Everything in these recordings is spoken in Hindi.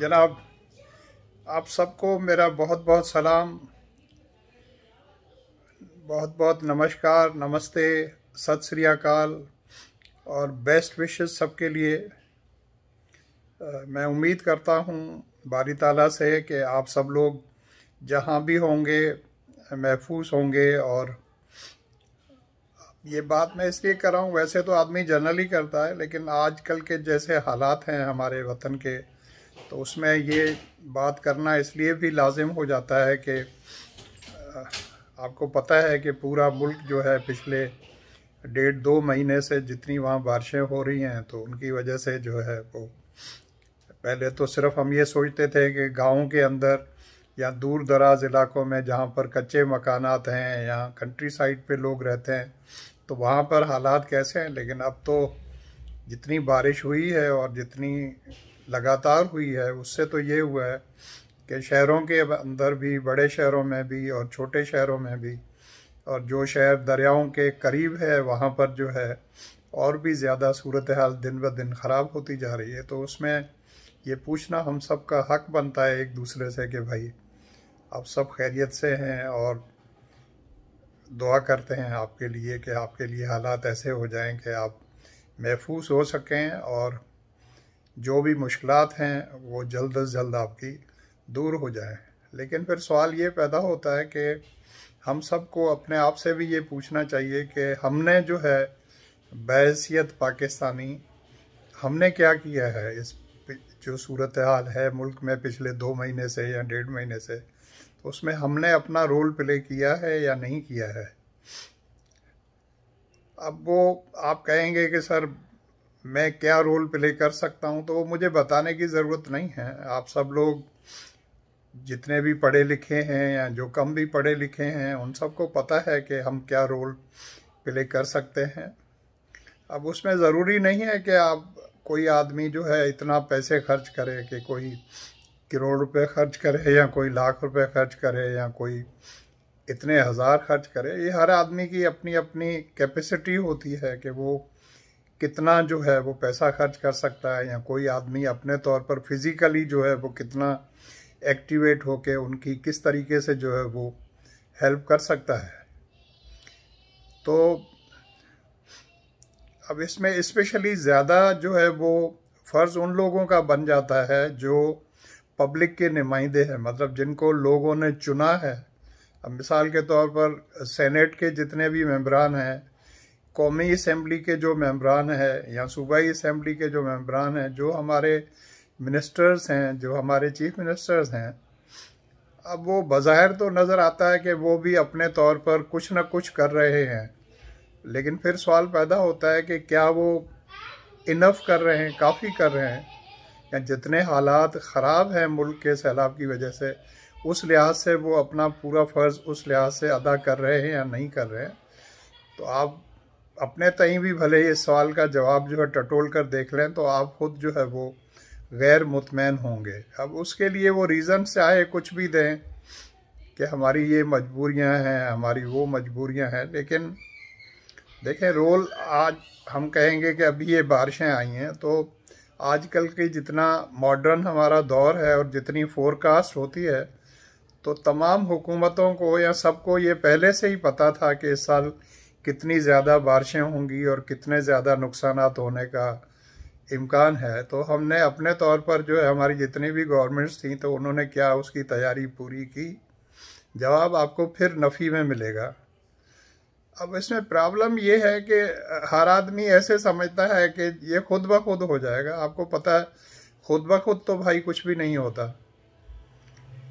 जनाब आप सबको मेरा बहुत बहुत सलाम बहुत बहुत नमस्कार नमस्ते सत श्री अकाल और बेस्ट विशेस सबके लिए मैं उम्मीद करता हूँ बारी ताला से कि आप सब लोग जहाँ भी होंगे महफूज होंगे और ये बात मैं इसलिए कर रहा हूँ वैसे तो आदमी जनरली करता है लेकिन आजकल के जैसे हालात हैं हमारे वतन के तो उसमें ये बात करना इसलिए भी लाजिम हो जाता है कि आपको पता है कि पूरा मुल्क जो है पिछले डेढ़ दो महीने से जितनी वहाँ बारिशें हो रही हैं तो उनकी वजह से जो है वो पहले तो सिर्फ हम ये सोचते थे कि गाँव के अंदर या दूर दराज इलाकों में जहाँ पर कच्चे मकानात हैं या कंट्री साइड पर लोग रहते हैं तो वहाँ पर हालात कैसे हैं लेकिन अब तो जितनी बारिश हुई है और जितनी लगातार हुई है उससे तो ये हुआ है कि शहरों के अंदर भी बड़े शहरों में भी और छोटे शहरों में भी और जो शहर दरियाओं के करीब है वहाँ पर जो है और भी ज़्यादा सूरत हाल दिन ब दिन ख़राब होती जा रही है तो उसमें ये पूछना हम सब का हक बनता है एक दूसरे से कि भाई आप सब खैरियत से हैं और दुआ करते हैं आपके लिए कि आपके लिए हालात ऐसे हो जाएं कि आप महफूज हो सकें और जो भी मुश्किल हैं वो जल्द अज जल्द आपकी दूर हो जाए लेकिन फिर सवाल ये पैदा होता है कि हम सबको अपने आप से भी ये पूछना चाहिए कि हमने जो है बहसीत पाकिस्तानी हमने क्या किया है इस जो सूरत हाल है मुल्क में पिछले दो महीने से या डेढ़ महीने से तो उसमें हमने अपना रोल प्ले किया है या नहीं किया है अब वो आप कहेंगे कि सर मैं क्या रोल प्ले कर सकता हूं तो वो मुझे बताने की ज़रूरत नहीं है आप सब लोग जितने भी पढ़े लिखे हैं या जो कम भी पढ़े लिखे हैं उन सबको पता है कि हम क्या रोल प्ले कर सकते हैं अब उसमें ज़रूरी नहीं है कि आप कोई आदमी जो है इतना पैसे खर्च करे कि कोई करोड़ रुपए खर्च करे या कोई लाख रुपए खर्च करे या कोई इतने हज़ार खर्च करे ये हर आदमी की अपनी अपनी कैपेसिटी होती है कि वो कितना जो है वो पैसा खर्च कर सकता है या कोई आदमी अपने तौर पर फिज़िकली जो है वो कितना एक्टिवेट होके उनकी किस तरीके से जो है वो हेल्प कर सकता है तो अब इसमें इस्पेशली ज़्यादा जो है वो फ़र्ज़ उन लोगों का बन जाता है जो पब्लिक के नुमाइंदे हैं मतलब जिनको लोगों ने चुना है अब मिसाल के तौर पर सेनेट के जितने भी मेम्बरान हैं कौमी असम्बली के जो मम्बरान हैं या सूबाई असम्बली के जो मम्बरान हैं जो हमारे मिनिस्टर्स हैं जो हमारे चीफ मिनिस्टर्स हैं अब वो बाहर तो नज़र आता है कि वो भी अपने तौर पर कुछ ना कुछ कर रहे हैं लेकिन फिर सवाल पैदा होता है कि क्या वो इनफ कर रहे हैं काफ़ी कर रहे हैं या जितने हालात ख़राब हैं मुल्क के सैलाब की वजह से उस लिहाज से वो अपना पूरा फ़र्ज़ उस लिहाज से अदा कर रहे हैं या नहीं कर रहे हैं तो आप अपने तई भी भले ये सवाल का जवाब जो है टटोल कर देख लें तो आप खुद जो है वो गैर मुतमैन होंगे अब उसके लिए वो रीज़न चाहे कुछ भी दें कि हमारी ये मजबूरियां हैं हमारी वो मजबूरियां हैं लेकिन देखें रोल आज हम कहेंगे कि अभी ये बारिशें आई हैं तो आजकल की जितना मॉडर्न हमारा दौर है और जितनी फोरकास्ट होती है तो तमाम हुकूमतों को या सबको ये पहले से ही पता था कि इस साल कितनी ज़्यादा बारिशें होंगी और कितने ज़्यादा नुकसान होने का इम्कान है तो हमने अपने तौर पर जो है हमारी जितनी भी गवर्नमेंट्स थी तो उन्होंने क्या उसकी तैयारी पूरी की जवाब आपको फिर नफ़ी में मिलेगा अब इसमें प्रॉब्लम ये है कि हर आदमी ऐसे समझता है कि ये खुद ब खुद हो जाएगा आपको पता है खुद ब खुद तो भाई कुछ भी नहीं होता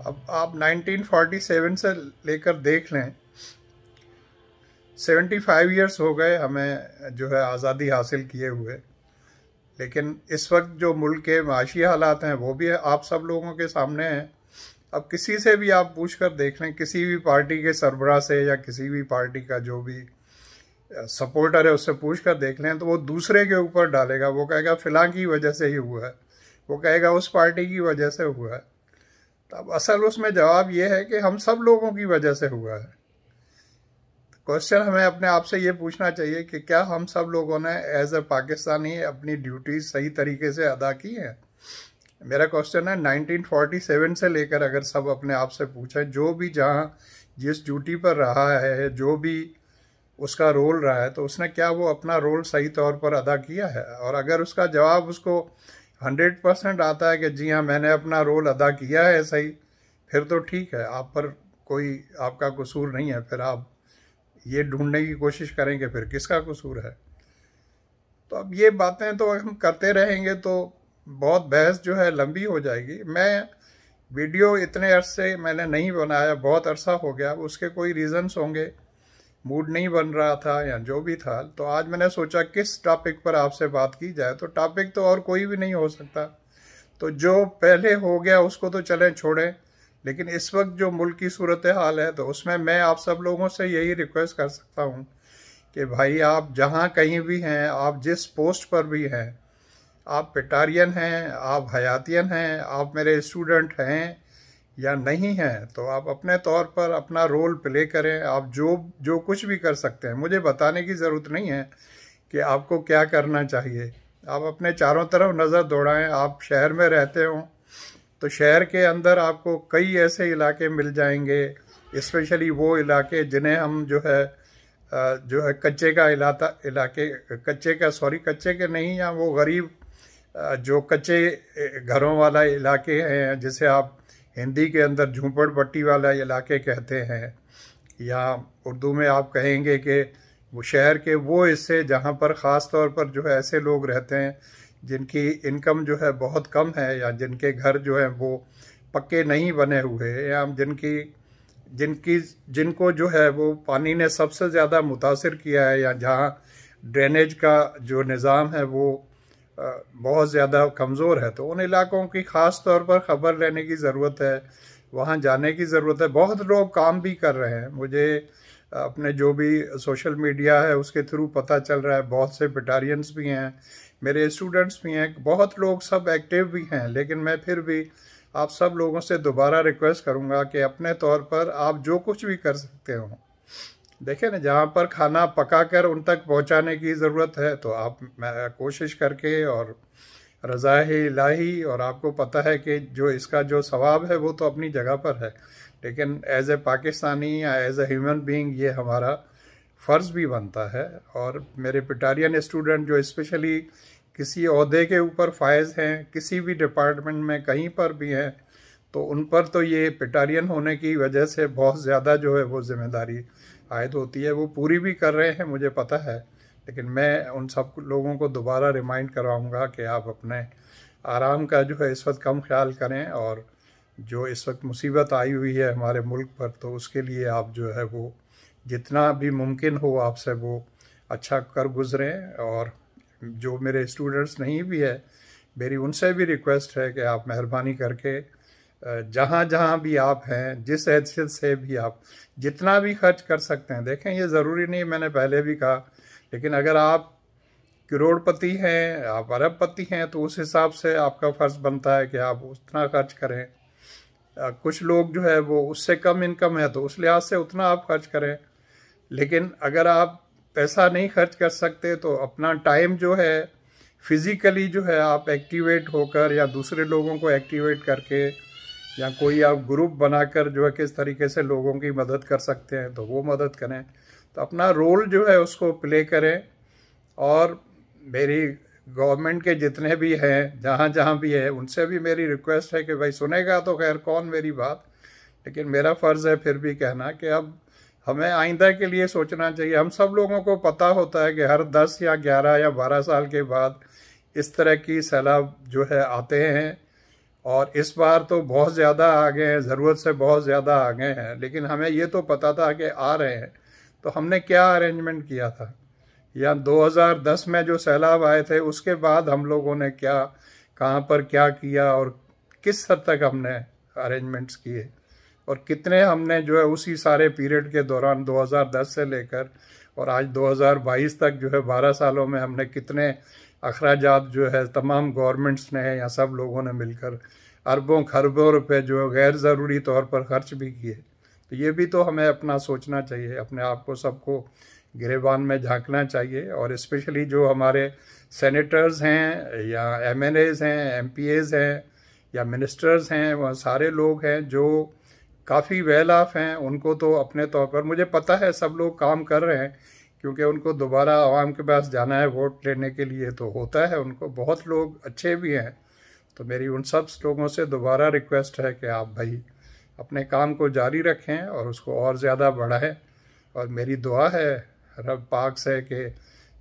अब आप 1947 से लेकर देख लें सेवेंटी फाइव ईयर्स हो गए हमें जो है आज़ादी हासिल किए हुए लेकिन इस वक्त जो मुल्क के माशी हालात हैं वो भी है, आप सब लोगों के सामने हैं अब किसी से भी आप पूछ कर देख लें किसी भी पार्टी के सरबरा से या किसी भी पार्टी का जो भी सपोर्टर है उससे पूछ कर देख लें तो वो दूसरे के ऊपर डालेगा वो कहेगा फिलहाल की वजह से ही हुआ है वो कहेगा उस पार्टी की वजह से हुआ है तब असल उसमें जवाब ये है कि हम सब लोगों की वजह से हुआ है क्वेश्चन हमें अपने आप से ये पूछना चाहिए कि क्या हम सब लोगों ने एज अ पाकिस्तानी अपनी ड्यूटीज सही तरीके से अदा की है मेरा क्वेश्चन है 1947 से लेकर अगर सब अपने आप से पूछें जो भी जहाँ जिस ड्यूटी पर रहा है जो भी उसका रोल रहा है तो उसने क्या वो अपना रोल सही तौर पर अदा किया है और अगर उसका जवाब उसको हंड्रेड परसेंट आता है कि जी हाँ मैंने अपना रोल अदा किया है सही फिर तो ठीक है आप पर कोई आपका कसूर नहीं है फिर आप ये ढूंढने की कोशिश करेंगे फिर किसका कसूर है तो अब ये बातें तो हम करते रहेंगे तो बहुत बहस जो है लंबी हो जाएगी मैं वीडियो इतने अरसे मैंने नहीं बनाया बहुत अरसा हो गया उसके कोई रीज़न्स होंगे मूड नहीं बन रहा था या जो भी था तो आज मैंने सोचा किस टॉपिक पर आपसे बात की जाए तो टॉपिक तो और कोई भी नहीं हो सकता तो जो पहले हो गया उसको तो चलें छोड़ें लेकिन इस वक्त जो मुल्क की सूरत हाल है तो उसमें मैं आप सब लोगों से यही रिक्वेस्ट कर सकता हूँ कि भाई आप जहाँ कहीं भी हैं आप जिस पोस्ट पर भी हैं आप पिटारियन हैं आप हयातियन हैं आप मेरे स्टूडेंट हैं या नहीं हैं तो आप अपने तौर पर अपना रोल प्ले करें आप जो जो कुछ भी कर सकते हैं मुझे बताने की ज़रूरत नहीं है कि आपको क्या करना चाहिए आप अपने चारों तरफ नज़र दौड़ाएं आप शहर में रहते हों तो शहर के अंदर आपको कई ऐसे इलाके मिल जाएंगे इस्पेशली वो इलाके जिन्हें हम जो है जो है कच्चे का इलाका इलाके कच्चे का सॉरी कच्चे के नहीं या वो गरीब जो कच्चे घरों वाला इलाके हैं जिसे आप हिंदी के अंदर झूपड़ पट्टी वाला इलाके कहते हैं या उर्दू में आप कहेंगे कि वो शहर के वो हिस्से जहाँ पर ख़ास तौर पर जो है ऐसे लोग रहते हैं जिनकी इनकम जो है बहुत कम है या जिनके घर जो है वो पक्के नहीं बने हुए या जिनकी जिनकी जिनको जो है वो पानी ने सबसे ज़्यादा मुतासर किया है या जहाँ ड्रेनेज का जो निज़ाम है वो बहुत ज़्यादा कमज़ोर है तो उन इलाकों की ख़ास तौर पर ख़बर लेने की ज़रूरत है वहाँ जाने की ज़रूरत है बहुत लोग काम भी कर रहे हैं मुझे अपने जो भी सोशल मीडिया है उसके थ्रू पता चल रहा है बहुत से बटालियंस भी हैं मेरे स्टूडेंट्स भी हैं बहुत लोग सब एक्टिव भी हैं लेकिन मैं फिर भी आप सब लोगों से दोबारा रिक्वेस्ट करूंगा कि अपने तौर पर आप जो कुछ भी कर सकते हो देखें ना जहाँ पर खाना पका कर उन तक पहुँचाने की ज़रूरत है तो आप कोशिश करके और रज़ाए लाही और आपको पता है कि जो इसका जो सवाब है वो तो अपनी जगह पर है लेकिन एज ए पाकिस्तानी या एज ए ह्यूमन बींग ये हमारा फ़र्ज़ भी बनता है और मेरे पिटारियन स्टूडेंट जो स्पेशली किसी अहदे के ऊपर फायज हैं किसी भी डिपार्टमेंट में कहीं पर भी हैं तो उन पर तो ये पिटारियन होने की वजह से बहुत ज़्यादा जो है वो जिम्मेदारी आयद होती है वो पूरी भी कर रहे हैं मुझे पता है लेकिन मैं उन सब लोगों को दोबारा रिमाइंड करवाऊँगा कि आप अपने आराम का जो है इस वक्त कम ख्याल करें और जो इस वक्त मुसीबत आई हुई है हमारे मुल्क पर तो उसके लिए आप जो है वो जितना भी मुमकिन हो आपसे वो अच्छा कर गुजरें और जो मेरे स्टूडेंट्स नहीं भी है मेरी उनसे भी रिक्वेस्ट है कि आप मेहरबानी करके जहाँ जहाँ भी आप हैं जिस हैसियत से भी आप जितना भी खर्च कर सकते हैं देखें ये ज़रूरी नहीं मैंने पहले भी कहा लेकिन अगर आप करोड़पति हैं आप अरबपति हैं तो उस हिसाब से आपका फ़र्ज़ बनता है कि आप उतना खर्च करें कुछ लोग जो है वो उससे कम इनकम है तो उस लिहाज से उतना आप खर्च करें लेकिन अगर आप पैसा नहीं खर्च कर सकते तो अपना टाइम जो है फिज़िकली जो है आप एक्टिवेट होकर या दूसरे लोगों को एक्टिवेट करके या कोई आप ग्रुप बनाकर जो है किस तरीके से लोगों की मदद कर सकते हैं तो वो मदद करें तो अपना रोल जो है उसको प्ले करें और मेरी गवर्नमेंट के जितने भी हैं जहाँ जहाँ भी है उनसे भी मेरी रिक्वेस्ट है कि भाई सुनेगा तो खैर कौन मेरी बात लेकिन मेरा फ़र्ज़ है फिर भी कहना कि अब हमें आइंदा के लिए सोचना चाहिए हम सब लोगों को पता होता है कि हर 10 या 11 या 12 साल के बाद इस तरह की सैलाब जो है आते हैं और इस बार तो बहुत ज़्यादा आ गए हैं ज़रूरत से बहुत ज़्यादा आ गए हैं लेकिन हमें ये तो पता था कि आ रहे हैं तो हमने क्या अरेंजमेंट किया था या 2010 में जो सैलाब आए थे उसके बाद हम लोगों ने क्या कहाँ पर क्या किया और किस हद तक हमने अरेंजमेंट्स किए और कितने हमने जो है उसी सारे पीरियड के दौरान 2010 से लेकर और आज 2022 तक जो है 12 सालों में हमने कितने अखराज जो है तमाम गवर्नमेंट्स ने या सब लोगों ने मिलकर अरबों खरबों रुपए जो है गैर ज़रूरी तौर पर खर्च भी किए तो ये भी तो हमें अपना सोचना चाहिए अपने आप को सबको गिरेबान में झांकना चाहिए और इस्पेशली जो हमारे सेनेटर्स हैं या एम हैं एम हैं या मिनिस्टर्स हैं वह सारे लोग हैं जो काफ़ी वेल ऑफ हैं उनको तो अपने तौर पर मुझे पता है सब लोग काम कर रहे हैं क्योंकि उनको दोबारा आवाम के पास जाना है वोट लेने के लिए तो होता है उनको बहुत लोग अच्छे भी हैं तो मेरी उन सब लोगों से दोबारा रिक्वेस्ट है कि आप भाई अपने काम को जारी रखें और उसको और ज़्यादा बढ़ाएं और मेरी दुआ है रब पाक से कि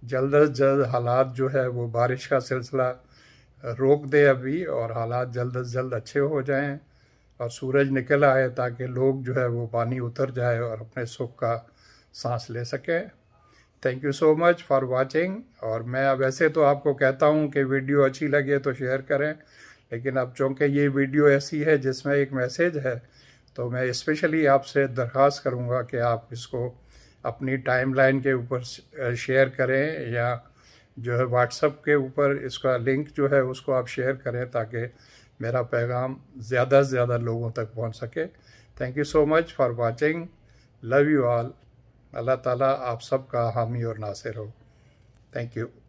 जल्द अज जल्द हालात जो है वो बारिश का सिलसिला रोक दे अभी और हालात जल्द अज जल्द अच्छे हो जाएँ और सूरज निकल आए ताकि लोग जो है वो पानी उतर जाए और अपने सुख का सांस ले सकें thank you so much for watching और मैं अब ऐसे तो आपको कहता हूँ कि वीडियो अच्छी लगे तो शेयर करें लेकिन अब चूँकि ये वीडियो ऐसी है जिसमें एक मैसेज है तो मैं इस्पेशली आपसे दरख्वास्त करूँगा कि आप इसको अपनी टाइमलाइन के ऊपर शेयर करें या जो है व्हाट्सअप के ऊपर इसका लिंक जो है उसको आप शेयर करें ताकि मेरा पैगाम ज़्यादा से ज़्यादा लोगों तक पहुंच सके thank you so much for watching love you all Allah Taala आप सबका हामी और नासिर हो थैंक यू